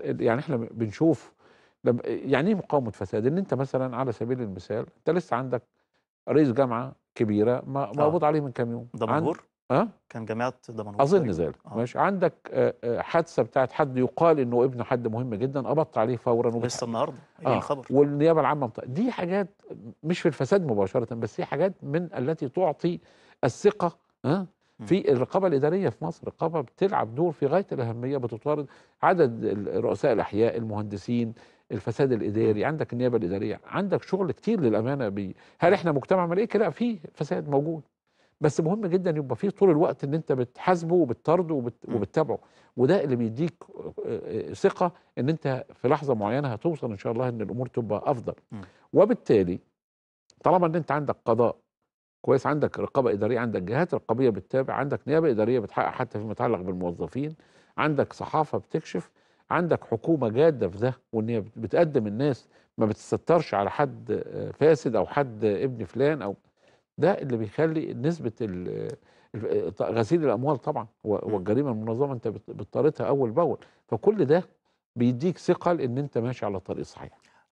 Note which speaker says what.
Speaker 1: يعني احنا بنشوف يعني ايه مقاومه فساد؟ ان انت مثلا على سبيل المثال انت لسه عندك رئيس جامعه كبيره مقبوض آه. عليه من كام يوم دمنهور؟ اه
Speaker 2: كان جامعه دمنهور اظن ذلك
Speaker 1: آه. ماشي عندك آه، حادثه بتاعت حد يقال انه ابن حد مهم جدا قبضت عليه فورا وبتحق. لسه النهارده آه. الخبر والنيابه العامه دي حاجات مش في الفساد مباشره بس هي حاجات من التي تعطي الثقه ها آه في الرقابه الاداريه في مصر رقابه بتلعب دور في غايه الاهميه بتطارد عدد رؤساء الاحياء المهندسين الفساد الاداري عندك النيابه الاداريه عندك شغل كتير للامانه بي. هل احنا مجتمع ملائكه لا في فساد موجود بس مهم جدا يبقى فيه طول الوقت ان انت بتحاسبه وبتطرده وبتتابعه وده اللي بيديك ثقه ان انت في لحظه معينه هتوصل ان شاء الله ان الامور تبقى افضل وبالتالي طالما ان انت عندك قضاء كويس عندك رقابه اداريه عندك جهات رقابيه بتتابع عندك نيابه اداريه بتحقق حتى فيما يتعلق بالموظفين عندك صحافه بتكشف عندك حكومه جاده في ده وان هي بتقدم الناس ما بتسترش على حد آه، فاسد او حد ابن فلان او ده اللي بيخلي نسبه غسيل الاموال طبعا والجريمه المنظمه انت بتطاردها اول باول فكل ده بيديك ثقه لان انت ماشي على طريق صحيح